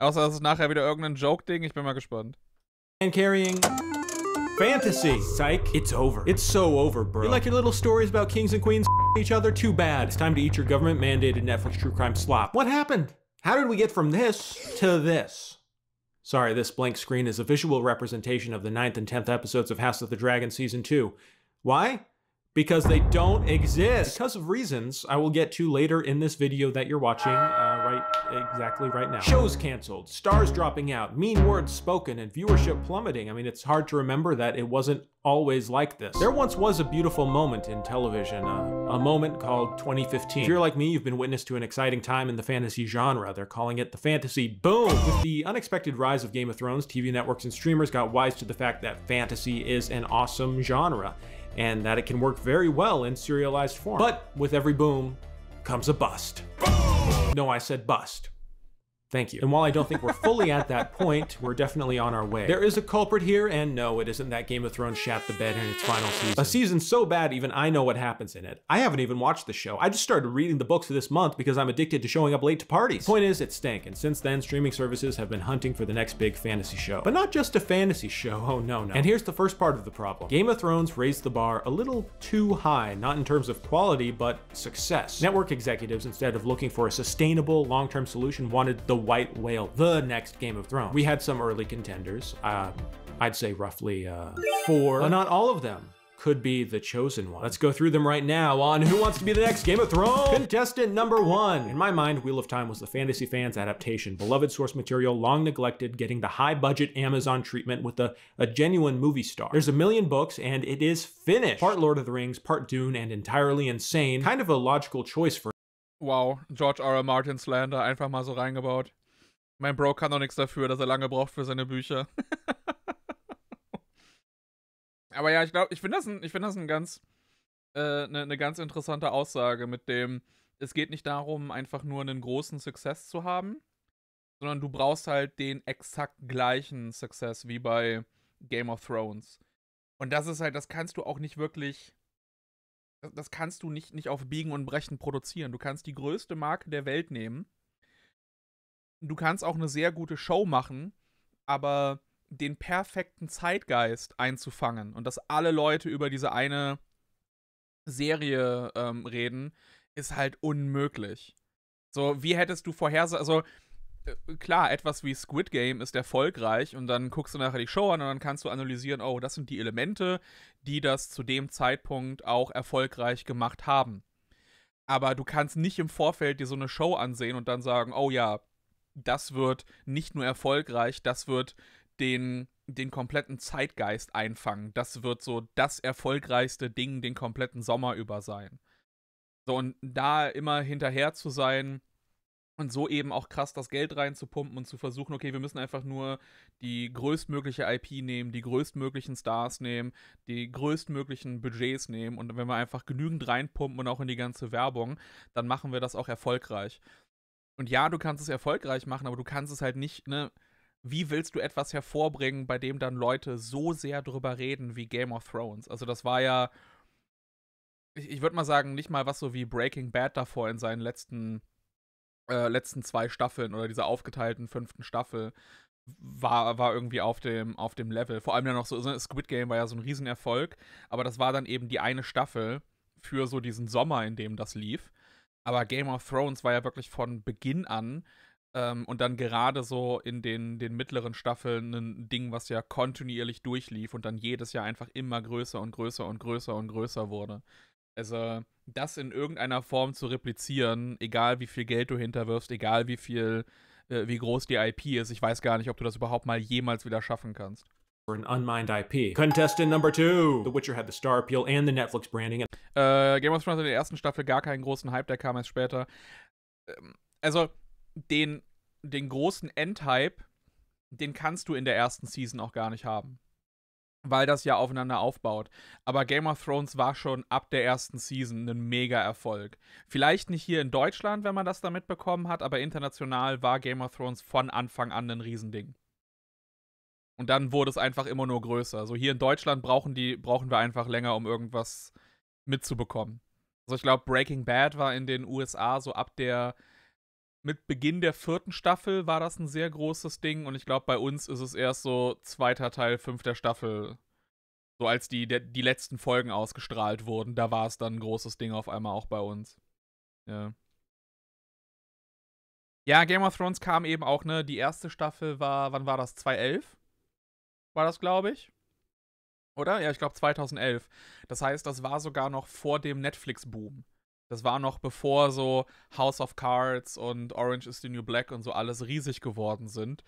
Außer ist nachher wieder irgendein Joke-Ding. Ich bin mal gespannt. And carrying. Fantasy. Psych. It's over. It's so over, bro. You like your little stories about kings and queens each other? Too bad. It's time to eat your government mandated Netflix true crime slop. What happened? How did we get from this to this? Sorry, this blank screen is a visual representation of the 9th and 10th episodes of House of the Dragon Season 2. Why? Because they don't exist. Because of reasons I will get to later in this video that you're watching. Uh, right exactly right now. Shows canceled, stars dropping out, mean words spoken, and viewership plummeting. I mean, it's hard to remember that it wasn't always like this. There once was a beautiful moment in television, uh, a moment called 2015. If you're like me, you've been witness to an exciting time in the fantasy genre. They're calling it the fantasy boom. With the unexpected rise of Game of Thrones, TV networks and streamers got wise to the fact that fantasy is an awesome genre and that it can work very well in serialized form. But with every boom comes a bust. No, I said bust. Thank you. And while I don't think we're fully at that point, we're definitely on our way. There is a culprit here, and no, it isn't that Game of Thrones shat the bed in its final season. A season so bad, even I know what happens in it. I haven't even watched the show. I just started reading the books for this month because I'm addicted to showing up late to parties. Point is, it stank, and since then, streaming services have been hunting for the next big fantasy show. But not just a fantasy show, oh no, no. And here's the first part of the problem. Game of Thrones raised the bar a little too high, not in terms of quality, but success. Network executives, instead of looking for a sustainable, long-term solution, wanted the white whale, the next Game of Thrones. We had some early contenders. Uh, I'd say roughly uh, four, but not all of them could be the chosen one. Let's go through them right now on Who Wants to Be the Next Game of Thrones? Contestant number one. In my mind, Wheel of Time was the fantasy fans adaptation. Beloved source material, long neglected, getting the high budget Amazon treatment with a, a genuine movie star. There's a million books and it is finished. Part Lord of the Rings, part Dune, and entirely insane. Kind of a logical choice for Wow, George R. R. Martin Slander einfach mal so reingebaut. Mein Bro kann doch nichts dafür, dass er lange braucht für seine Bücher. Aber ja, ich glaube, ich finde das, ein, find das ein ganz, eine äh, ne, ne ganz interessante Aussage mit dem, es geht nicht darum, einfach nur einen großen Success zu haben, sondern du brauchst halt den exakt gleichen Success wie bei Game of Thrones. Und das ist halt, das kannst du auch nicht wirklich das kannst du nicht, nicht auf Biegen und Brechen produzieren. Du kannst die größte Marke der Welt nehmen. Du kannst auch eine sehr gute Show machen, aber den perfekten Zeitgeist einzufangen und dass alle Leute über diese eine Serie ähm, reden, ist halt unmöglich. So, wie hättest du vorhersagen, also äh, klar, etwas wie Squid Game ist erfolgreich und dann guckst du nachher die Show an und dann kannst du analysieren, oh, das sind die Elemente, die das zu dem Zeitpunkt auch erfolgreich gemacht haben. Aber du kannst nicht im Vorfeld dir so eine Show ansehen und dann sagen, oh ja, das wird nicht nur erfolgreich, das wird den, den kompletten Zeitgeist einfangen. Das wird so das erfolgreichste Ding den kompletten Sommer über sein. So, und da immer hinterher zu sein, und so eben auch krass das Geld reinzupumpen und zu versuchen, okay, wir müssen einfach nur die größtmögliche IP nehmen, die größtmöglichen Stars nehmen, die größtmöglichen Budgets nehmen. Und wenn wir einfach genügend reinpumpen und auch in die ganze Werbung, dann machen wir das auch erfolgreich. Und ja, du kannst es erfolgreich machen, aber du kannst es halt nicht, ne? Wie willst du etwas hervorbringen, bei dem dann Leute so sehr drüber reden wie Game of Thrones? Also, das war ja, ich, ich würde mal sagen, nicht mal was so wie Breaking Bad davor in seinen letzten äh, letzten zwei Staffeln oder dieser aufgeteilten fünften Staffel war, war irgendwie auf dem, auf dem Level. Vor allem ja noch so, Squid Game war ja so ein Riesenerfolg, aber das war dann eben die eine Staffel für so diesen Sommer, in dem das lief. Aber Game of Thrones war ja wirklich von Beginn an ähm, und dann gerade so in den, den mittleren Staffeln ein Ding, was ja kontinuierlich durchlief und dann jedes Jahr einfach immer größer und größer und größer und größer wurde. Also, das in irgendeiner Form zu replizieren, egal wie viel Geld du hinterwirfst, egal wie viel, äh, wie groß die IP ist, ich weiß gar nicht, ob du das überhaupt mal jemals wieder schaffen kannst. For an unmined IP. Contestant number two. The Witcher had the star appeal and the Netflix branding. Äh, Game of Thrones hatte in der ersten Staffel gar keinen großen Hype, der kam erst später. Ähm, also, den, den großen Endhype, den kannst du in der ersten Season auch gar nicht haben weil das ja aufeinander aufbaut. Aber Game of Thrones war schon ab der ersten Season ein Mega-Erfolg. Vielleicht nicht hier in Deutschland, wenn man das da mitbekommen hat, aber international war Game of Thrones von Anfang an ein Riesending. Und dann wurde es einfach immer nur größer. So also hier in Deutschland brauchen, die, brauchen wir einfach länger, um irgendwas mitzubekommen. Also ich glaube, Breaking Bad war in den USA so ab der mit Beginn der vierten Staffel war das ein sehr großes Ding und ich glaube, bei uns ist es erst so zweiter Teil fünfter Staffel, so als die, de, die letzten Folgen ausgestrahlt wurden, da war es dann ein großes Ding auf einmal auch bei uns. Ja. Ja, Game of Thrones kam eben auch, ne? Die erste Staffel war, wann war das? 2011? War das, glaube ich? Oder? Ja, ich glaube 2011. Das heißt, das war sogar noch vor dem Netflix-Boom. Das war noch bevor so House of Cards und Orange is the New Black und so alles riesig geworden sind.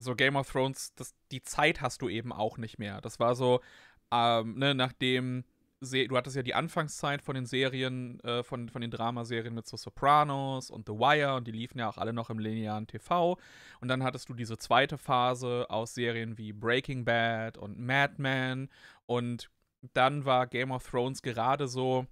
So Game of Thrones, das, die Zeit hast du eben auch nicht mehr. Das war so, ähm, ne, nachdem du hattest ja die Anfangszeit von den Serien, äh, von, von den Dramaserien mit so Sopranos und The Wire und die liefen ja auch alle noch im linearen TV. Und dann hattest du diese zweite Phase aus Serien wie Breaking Bad und Mad Men und dann war Game of Thrones gerade so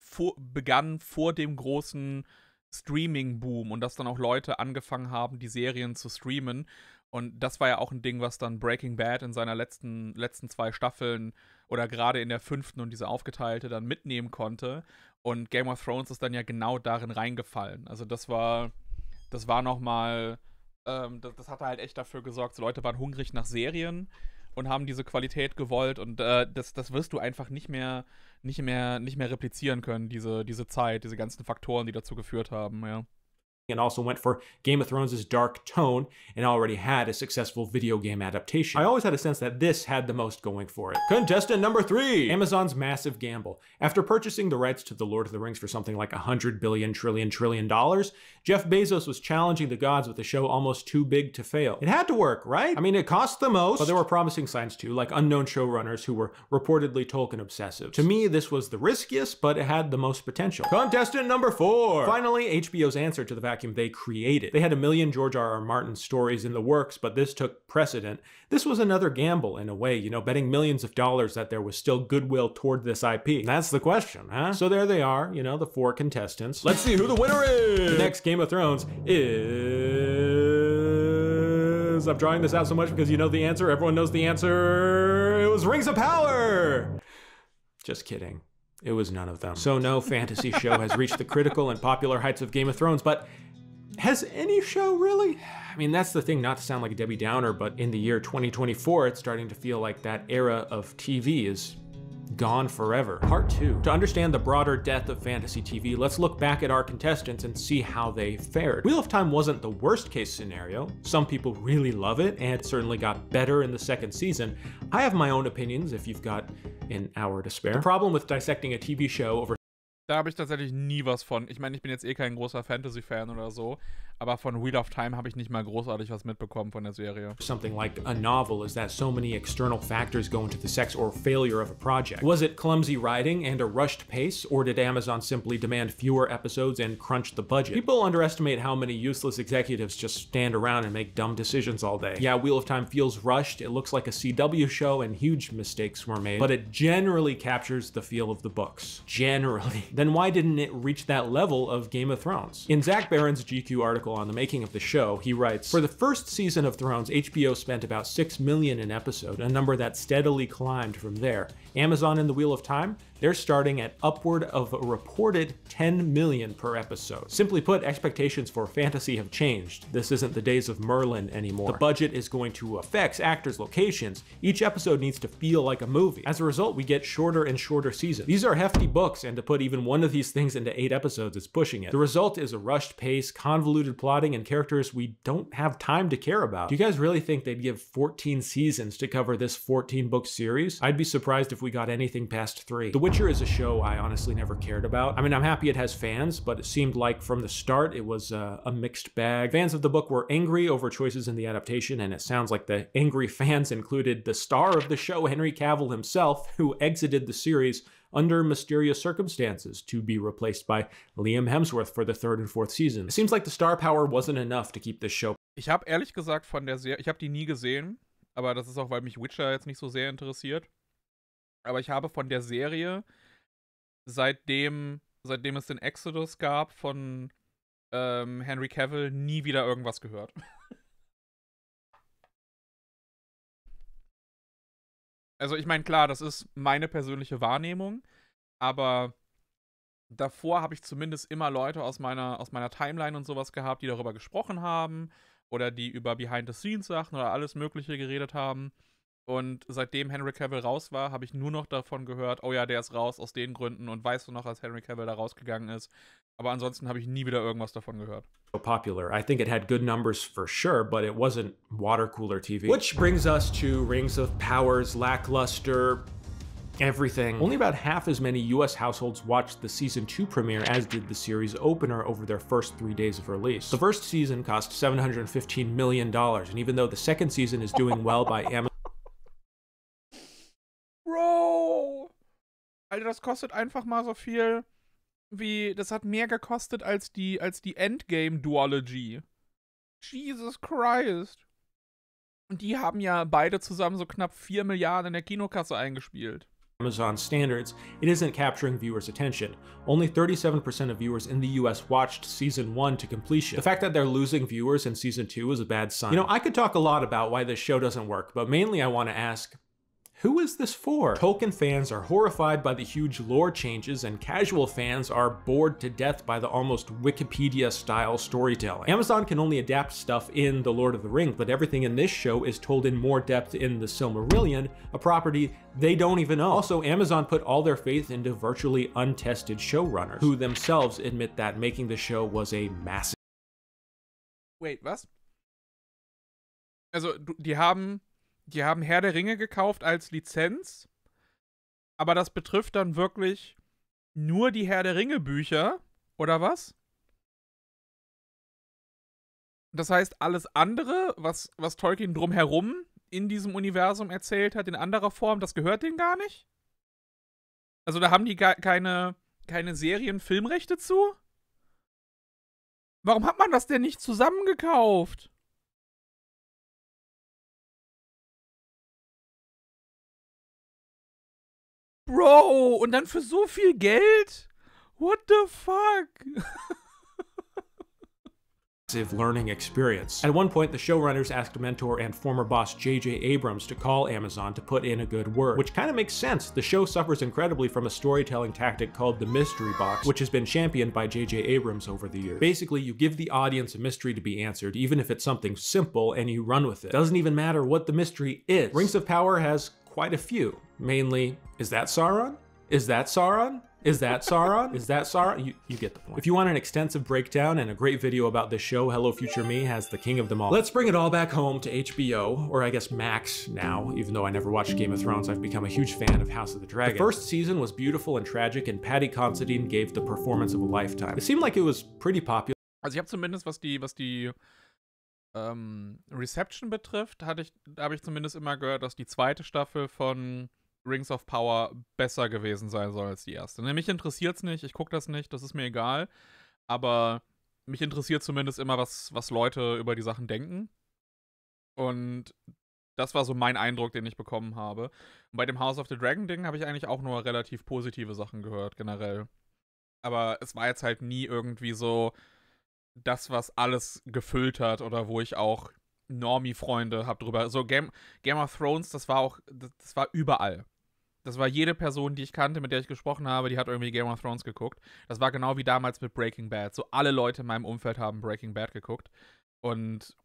vor, begann vor dem großen Streaming-Boom und dass dann auch Leute angefangen haben, die Serien zu streamen. Und das war ja auch ein Ding, was dann Breaking Bad in seiner letzten, letzten zwei Staffeln oder gerade in der fünften und diese aufgeteilte dann mitnehmen konnte. Und Game of Thrones ist dann ja genau darin reingefallen. Also das war, das war nochmal, ähm, das, das hatte halt echt dafür gesorgt, so Leute waren hungrig nach Serien und haben diese Qualität gewollt und äh, das, das wirst du einfach nicht mehr, nicht mehr, nicht mehr replizieren können, diese, diese Zeit, diese ganzen Faktoren, die dazu geführt haben, ja. and also went for Game of Thrones' dark tone and already had a successful video game adaptation. I always had a sense that this had the most going for it. Contestant number three, Amazon's massive gamble. After purchasing the rights to The Lord of the Rings for something like 100 billion trillion trillion dollars, Jeff Bezos was challenging the gods with a show almost too big to fail. It had to work, right? I mean, it cost the most, but there were promising signs too, like unknown showrunners who were reportedly Tolkien obsessive. To me, this was the riskiest, but it had the most potential. Contestant number four, finally HBO's answer to the vacuum vacuum they created. They had a million George R. R. Martin stories in the works, but this took precedent. This was another gamble in a way, you know, betting millions of dollars that there was still goodwill toward this IP. That's the question, huh? So there they are, you know, the four contestants. Let's see who the winner is! The next Game of Thrones is... I'm drawing this out so much because you know the answer, everyone knows the answer. It was Rings of Power! Just kidding. It was none of them. So no fantasy show has reached the critical and popular heights of Game of Thrones, but has any show really? I mean, that's the thing, not to sound like a Debbie Downer, but in the year 2024, it's starting to feel like that era of TV is gone forever. Part two. To understand the broader death of fantasy TV, let's look back at our contestants and see how they fared. Wheel of Time wasn't the worst case scenario. Some people really love it, and it certainly got better in the second season. I have my own opinions if you've got an hour to spare. The problem with dissecting a TV show over Da habe ich tatsächlich nie was von. Ich meine, ich bin jetzt eh kein großer Fantasy-Fan oder so, aber von Wheel of Time habe ich nicht mal großartig was mitbekommen von der Serie. Something like a novel is that so many external factors go into the sex or failure of a project. Was it clumsy writing and a rushed pace, or did Amazon simply demand fewer episodes and crunch the budget? People underestimate how many useless executives just stand around and make dumb decisions all day. Yeah, Wheel of Time feels rushed, it looks like a CW show, and huge mistakes were made, but it generally captures the feel of the books. Generally. then why didn't it reach that level of Game of Thrones? In Zach Barron's GQ article on the making of the show, he writes, For the first season of Thrones, HBO spent about 6 million an episode, a number that steadily climbed from there. Amazon and the Wheel of Time, they're starting at upward of a reported 10 million per episode. Simply put, expectations for fantasy have changed. This isn't the days of Merlin anymore. The budget is going to affect actors' locations. Each episode needs to feel like a movie. As a result, we get shorter and shorter seasons. These are hefty books, and to put even one of these things into eight episodes is pushing it. The result is a rushed pace, convoluted plotting, and characters we don't have time to care about. Do you guys really think they'd give 14 seasons to cover this 14 book series? I'd be surprised if if we got anything past three. The Witcher is a show I honestly never cared about. I mean, I'm happy it has fans, but it seemed like from the start it was uh, a mixed bag. Fans of the book were angry over choices in the adaptation, and it sounds like the angry fans included the star of the show, Henry Cavill himself, who exited the series under mysterious circumstances to be replaced by Liam Hemsworth for the third and fourth season. It seems like the star power wasn't enough to keep this show. Ich habe ehrlich gesagt von der Serie, ich habe die nie gesehen, aber das ist auch, weil mich Witcher jetzt nicht so sehr interessiert. Aber ich habe von der Serie, seitdem, seitdem es den Exodus gab von ähm, Henry Cavill, nie wieder irgendwas gehört. also ich meine, klar, das ist meine persönliche Wahrnehmung, aber davor habe ich zumindest immer Leute aus meiner, aus meiner Timeline und sowas gehabt, die darüber gesprochen haben oder die über Behind-the-Scenes-Sachen oder alles Mögliche geredet haben. Und seitdem Henry Cavill raus war, habe ich nur noch davon gehört, oh ja, der ist raus aus den Gründen und weißt du noch, als Henry Cavill da rausgegangen ist. Aber ansonsten habe ich nie wieder irgendwas davon gehört. So popular. I think it had good numbers for sure, but it wasn't water cooler TV. Which brings us to Rings of Power's lackluster everything. Only about half as many US households watched the season 2 premiere as did the series opener over their first three days of release. The first season cost $715 million, and even though the second season is doing well by Amazon weil das kostet einfach mal so viel wie. Das hat mehr gekostet als die, als die Endgame-Duology. Jesus Christ. Und die haben ja beide zusammen so knapp 4 Milliarden in der Kinokasse eingespielt. Amazon standards, it isn't capturing viewers' attention. Only 37% of viewers in the US watched season 1 to completion. The fact that they're losing viewers in season 2 is a bad sign. You know, I could talk a lot about why this show doesn't work, but mainly I want to ask Who is this for? Tolkien fans are horrified by the huge lore changes, and casual fans are bored to death by the almost Wikipedia style storytelling. Amazon can only adapt stuff in The Lord of the Rings, but everything in this show is told in more depth in The Silmarillion, a property they don't even know. Also, Amazon put all their faith into virtually untested showrunners, who themselves admit that making the show was a massive. Wait, was? Also, die haben die haben Herr der Ringe gekauft als Lizenz, aber das betrifft dann wirklich nur die Herr der Ringe Bücher, oder was? Das heißt, alles andere, was, was Tolkien drumherum in diesem Universum erzählt hat, in anderer Form, das gehört denen gar nicht? Also da haben die gar keine, keine serien zu? Warum hat man das denn nicht zusammengekauft? Bro, und dann für so viel Geld? What the fuck? learning experience. At one point, the showrunners asked mentor and former boss J.J. Abrams to call Amazon to put in a good word, which kind of makes sense. The show suffers incredibly from a storytelling tactic called the mystery box, which has been championed by J.J. Abrams over the years. Basically, you give the audience a mystery to be answered, even if it's something simple, and you run with it. Doesn't even matter what the mystery is. Rings of Power has quite a few mainly, is that Sauron? Is that Sauron? Is that Sauron? Is that Sauron? You, you get the point. If you want an extensive breakdown and a great video about this show, Hello Future Me has the king of them all. Let's bring it all back home to HBO, or I guess Max now, even though I never watched Game of Thrones, I've become a huge fan of House of the Dragon. The first season was beautiful and tragic, and Patty Considine gave the performance of a lifetime. It seemed like it was pretty popular. Also ich habe zumindest, was die, was die ähm, Reception betrifft, hatte ich, habe ich zumindest immer gehört, dass die zweite Staffel von Rings of Power besser gewesen sein soll als die erste. Ne, mich interessiert es nicht, ich gucke das nicht, das ist mir egal. Aber mich interessiert zumindest immer, was, was Leute über die Sachen denken. Und das war so mein Eindruck, den ich bekommen habe. Und bei dem House of the Dragon Ding habe ich eigentlich auch nur relativ positive Sachen gehört, generell. Aber es war jetzt halt nie irgendwie so das, was alles gefüllt hat oder wo ich auch Normie-Freunde habe drüber. So Game, Game of Thrones, das war auch, das war überall. Das war jede Person, die ich kannte, mit der ich gesprochen habe, die hat irgendwie Game of Thrones geguckt. Das war genau wie damals mit Breaking Bad. So alle Leute in meinem Umfeld haben Breaking Bad geguckt. Und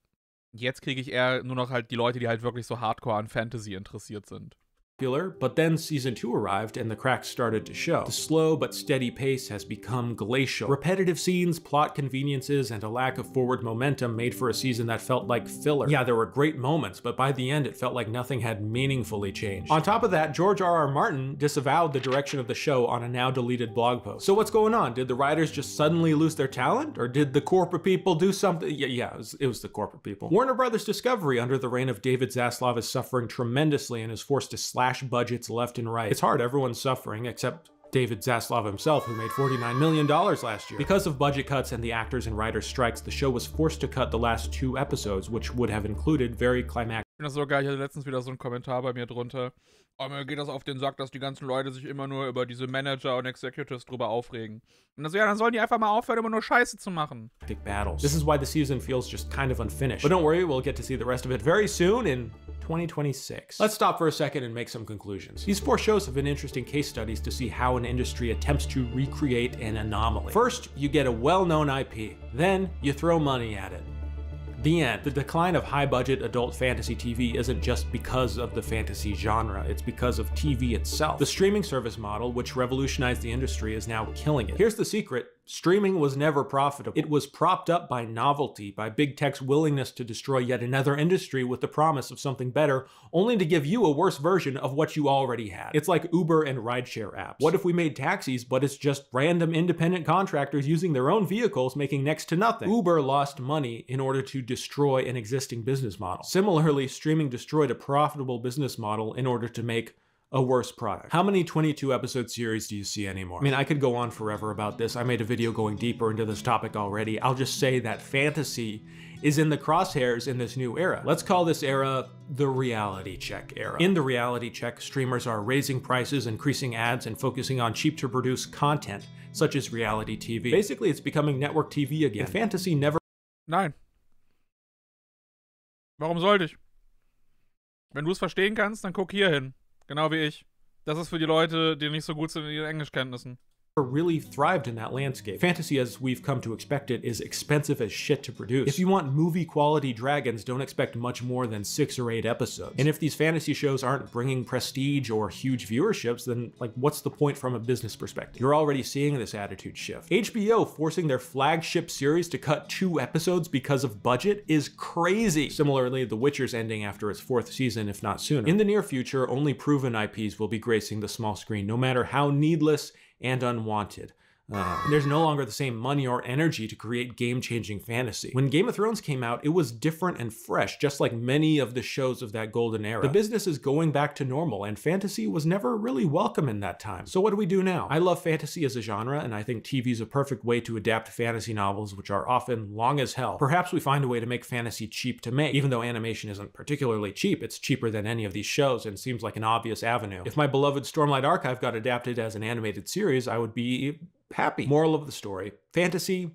jetzt kriege ich eher nur noch halt die Leute, die halt wirklich so hardcore an Fantasy interessiert sind. popular, but then season 2 arrived and the cracks started to show. The slow but steady pace has become glacial. Repetitive scenes, plot conveniences, and a lack of forward momentum made for a season that felt like filler. Yeah, there were great moments, but by the end it felt like nothing had meaningfully changed. On top of that, George R. R. Martin disavowed the direction of the show on a now deleted blog post. So what's going on? Did the writers just suddenly lose their talent? Or did the corporate people do something? Yeah, yeah it, was, it was the corporate people. Warner Brothers Discovery under the reign of David Zaslav is suffering tremendously and is forced to slash slash budgets left and right. It's hard, everyone's suffering except David Zaslav himself, who made $49 million last year. Because of budget cuts and the actors and writers strikes, the show was forced to cut the last two episodes, which would have included very climactic Ich finde das so geil. Ich hatte letztens wieder so einen Kommentar bei mir drunter. Oh, mir geht das auf den Sack, dass die ganzen Leute sich immer nur über diese Manager und Executives drüber aufregen. Und dann ja, dann sollen die einfach mal aufhören, immer nur Scheiße zu machen. Big battles. This is why the season feels just kind of unfinished. But don't worry, we'll get to see the rest of it very soon in 2026. Let's stop for a second and make some conclusions. These four shows have been interesting case studies to see how an industry attempts to recreate an anomaly. First, you get a well-known IP. Then, you throw money at it. The end. The decline of high budget adult fantasy TV isn't just because of the fantasy genre, it's because of TV itself. The streaming service model, which revolutionized the industry, is now killing it. Here's the secret Streaming was never profitable. It was propped up by novelty, by big tech's willingness to destroy yet another industry with the promise of something better, only to give you a worse version of what you already had. It's like Uber and rideshare apps. What if we made taxis, but it's just random independent contractors using their own vehicles making next to nothing? Uber lost money in order to destroy an existing business model. Similarly, streaming destroyed a profitable business model in order to make a worse product. How many 22 episode series do you see anymore? I mean, I could go on forever about this. I made a video going deeper into this topic already. I'll just say that fantasy is in the crosshairs in this new era. Let's call this era the reality check era. In the reality check, streamers are raising prices, increasing ads, and focusing on cheap to produce content, such as reality TV. Basically, it's becoming network TV again. And fantasy never. Nein. Warum sollte ich? Wenn du es verstehen kannst, dann guck hier hin. Genau wie ich. Das ist für die Leute, die nicht so gut sind in ihren Englischkenntnissen. really thrived in that landscape. Fantasy, as we've come to expect it, is expensive as shit to produce. If you want movie quality dragons, don't expect much more than six or eight episodes. And if these fantasy shows aren't bringing prestige or huge viewerships, then like what's the point from a business perspective? You're already seeing this attitude shift. HBO forcing their flagship series to cut two episodes because of budget is crazy. Similarly, The Witcher's ending after its fourth season, if not sooner. In the near future, only proven IPs will be gracing the small screen, no matter how needless and unwanted, uh, there's no longer the same money or energy to create game changing fantasy. When Game of Thrones came out, it was different and fresh, just like many of the shows of that golden era. The business is going back to normal, and fantasy was never really welcome in that time. So, what do we do now? I love fantasy as a genre, and I think TV is a perfect way to adapt fantasy novels, which are often long as hell. Perhaps we find a way to make fantasy cheap to make, even though animation isn't particularly cheap, it's cheaper than any of these shows and seems like an obvious avenue. If my beloved Stormlight Archive got adapted as an animated series, I would be happy. Moral of the story fantasy,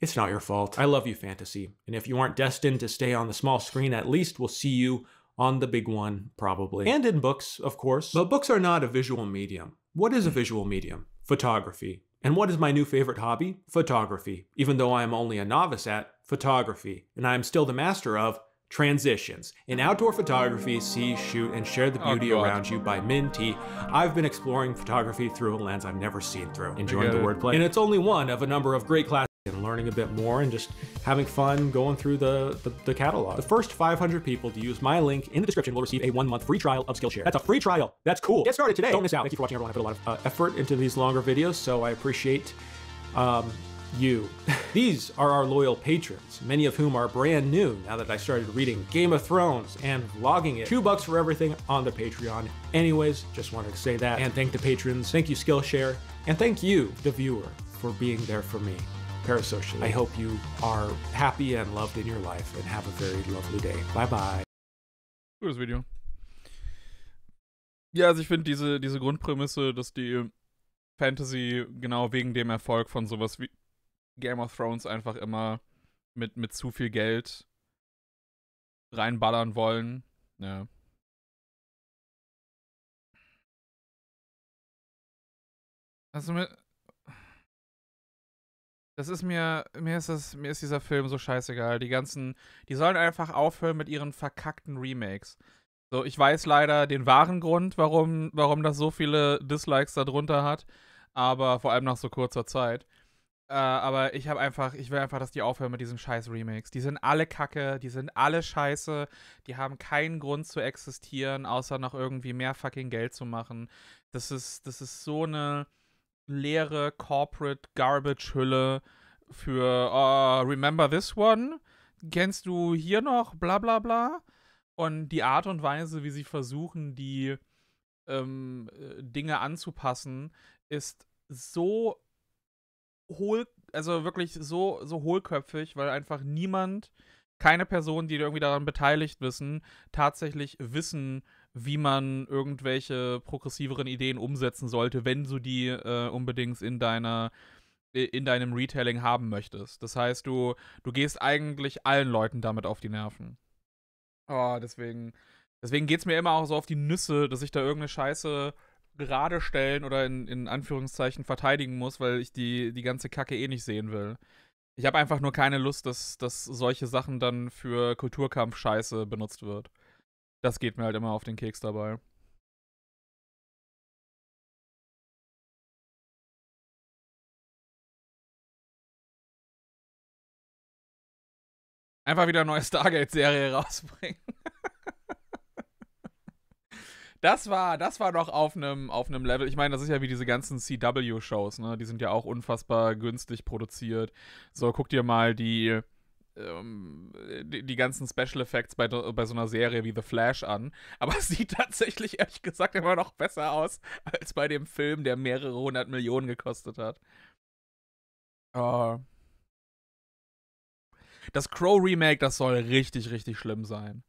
it's not your fault. I love you, fantasy. And if you aren't destined to stay on the small screen, at least we'll see you on the big one, probably. And in books, of course. But books are not a visual medium. What is a hmm. visual medium? Photography. And what is my new favorite hobby? Photography. Even though I am only a novice at photography, and I am still the master of transitions. In outdoor photography, see, shoot, and share the oh, beauty oh, around you by Minty. I've been exploring photography through a lens I've never seen through. Enjoying the wordplay. And it's only one of a number of great classes and learning a bit more and just having fun going through the, the, the catalog. The first 500 people to use my link in the description will receive a one month free trial of Skillshare. That's a free trial. That's cool. Get started today. Don't miss out. Thank you for watching everyone. I put a lot of uh, effort into these longer videos, so I appreciate um, you. These are our loyal patrons, many of whom are brand new now that I started reading Game of Thrones and vlogging it. Two bucks for everything on the Patreon. Anyways, just wanted to say that and thank the patrons, thank you Skillshare, and thank you, the viewer, for being there for me. Parasocially, I hope you are happy and loved in your life and have a very lovely day. Bye bye. Gutes Video. Ja, also ich finde diese, diese Grundprämisse, dass die Fantasy genau wegen dem Erfolg von sowas wie Game of Thrones einfach immer mit, mit zu viel Geld reinballern wollen. Ja. Also mir, das ist mir, mir ist das, mir ist dieser Film so scheißegal. Die ganzen, die sollen einfach aufhören mit ihren verkackten Remakes. So, ich weiß leider den wahren Grund, warum, warum das so viele Dislikes darunter hat, aber vor allem nach so kurzer Zeit. Äh, aber ich habe einfach, ich will einfach, dass die aufhören mit diesen scheiß Remakes. Die sind alle kacke, die sind alle scheiße, die haben keinen Grund zu existieren, außer noch irgendwie mehr fucking Geld zu machen. Das ist, das ist so eine leere Corporate Garbage Hülle für uh, Remember This One? Kennst du hier noch? Bla bla bla. Und die Art und Weise, wie sie versuchen, die ähm, äh, Dinge anzupassen, ist so hohl, also wirklich so, so hohlköpfig, weil einfach niemand, keine Personen, die irgendwie daran beteiligt wissen, tatsächlich wissen, wie man irgendwelche progressiveren Ideen umsetzen sollte, wenn du die äh, unbedingt in deiner in deinem Retailing haben möchtest. Das heißt, du, du gehst eigentlich allen Leuten damit auf die Nerven. Oh, deswegen, deswegen geht es mir immer auch so auf die Nüsse, dass ich da irgendeine Scheiße gerade stellen oder in, in Anführungszeichen verteidigen muss, weil ich die, die ganze Kacke eh nicht sehen will. Ich habe einfach nur keine Lust, dass, dass solche Sachen dann für Kulturkampf-Scheiße benutzt wird. Das geht mir halt immer auf den Keks dabei. Einfach wieder eine neue Stargate-Serie rausbringen. Das war, das war noch auf einem auf Level. Ich meine, das ist ja wie diese ganzen CW-Shows, ne? Die sind ja auch unfassbar günstig produziert. So, guck dir mal die, ähm, die, die, ganzen Special Effects bei, bei so einer Serie wie The Flash an. Aber es sieht tatsächlich, ehrlich gesagt, immer noch besser aus als bei dem Film, der mehrere hundert Millionen gekostet hat. Uh, das Crow Remake, das soll richtig, richtig schlimm sein.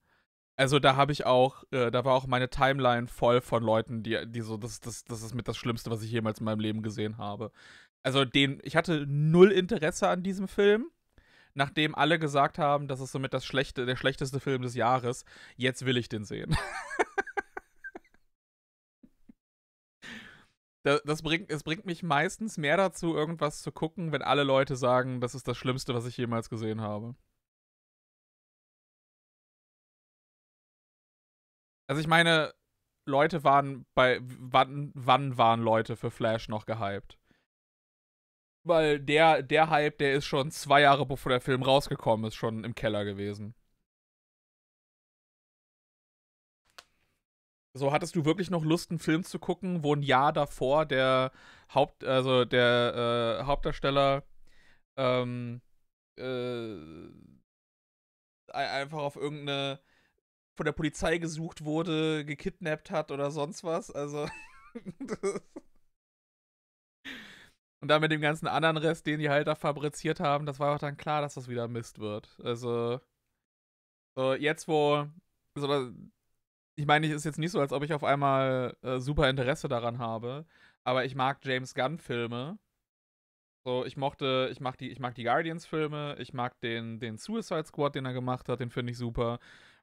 Also da habe ich auch, äh, da war auch meine Timeline voll von Leuten, die, die so, das, das, das ist mit das Schlimmste, was ich jemals in meinem Leben gesehen habe. Also den, ich hatte null Interesse an diesem Film, nachdem alle gesagt haben, das ist somit das schlechte, der schlechteste Film des Jahres. Jetzt will ich den sehen. das, bringt, es bringt mich meistens mehr dazu, irgendwas zu gucken, wenn alle Leute sagen, das ist das Schlimmste, was ich jemals gesehen habe. Also ich meine, Leute waren bei. Wann, wann waren Leute für Flash noch gehypt? Weil der, der Hype, der ist schon zwei Jahre bevor der Film rausgekommen ist, schon im Keller gewesen. So, hattest du wirklich noch Lust, einen Film zu gucken, wo ein Jahr davor der Haupt, also der äh, Hauptdarsteller ähm, äh, einfach auf irgendeine von der Polizei gesucht wurde, gekidnappt hat oder sonst was. Also. Und dann mit dem ganzen anderen Rest, den die halt da fabriziert haben, das war auch dann klar, dass das wieder Mist wird. Also, so äh, jetzt wo, also, ich meine, es ist jetzt nicht so, als ob ich auf einmal äh, super Interesse daran habe, aber ich mag James Gunn-Filme. So, ich mochte, ich mag die, ich mag die Guardians-Filme, ich mag den, den Suicide Squad, den er gemacht hat, den finde ich super.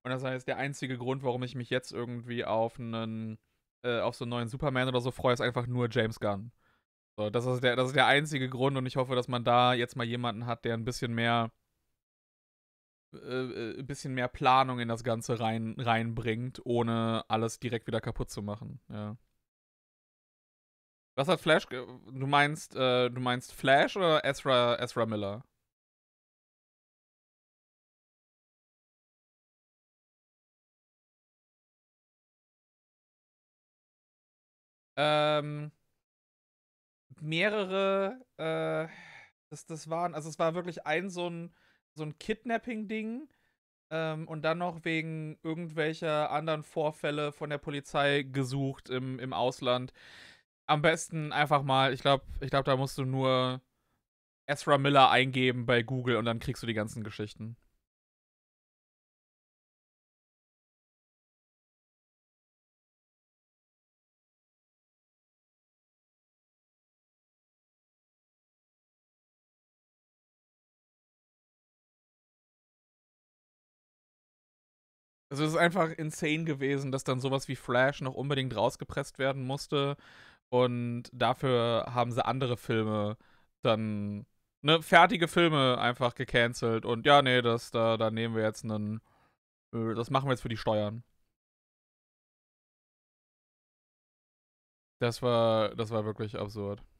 Und das heißt, der einzige Grund, warum ich mich jetzt irgendwie auf einen, äh, auf so einen neuen Superman oder so freue, ist einfach nur James Gunn. So, das ist der, das ist der einzige Grund und ich hoffe, dass man da jetzt mal jemanden hat, der ein bisschen mehr, äh, äh ein bisschen mehr Planung in das Ganze rein, reinbringt, ohne alles direkt wieder kaputt zu machen. Ja. Was hat Flash? Du meinst, äh, du meinst Flash oder Ezra, Ezra Miller? ähm, mehrere, äh, das, das waren, also es war wirklich ein so ein, so ein Kidnapping-Ding ähm, und dann noch wegen irgendwelcher anderen Vorfälle von der Polizei gesucht im, im Ausland. Am besten einfach mal, ich glaube, ich glaube, da musst du nur Ezra Miller eingeben bei Google und dann kriegst du die ganzen Geschichten. Also es ist einfach insane gewesen, dass dann sowas wie Flash noch unbedingt rausgepresst werden musste. Und dafür haben sie andere Filme dann, ne, fertige Filme einfach gecancelt. Und ja, nee, das, da, da nehmen wir jetzt einen, äh, das machen wir jetzt für die Steuern. Das war, das war wirklich absurd.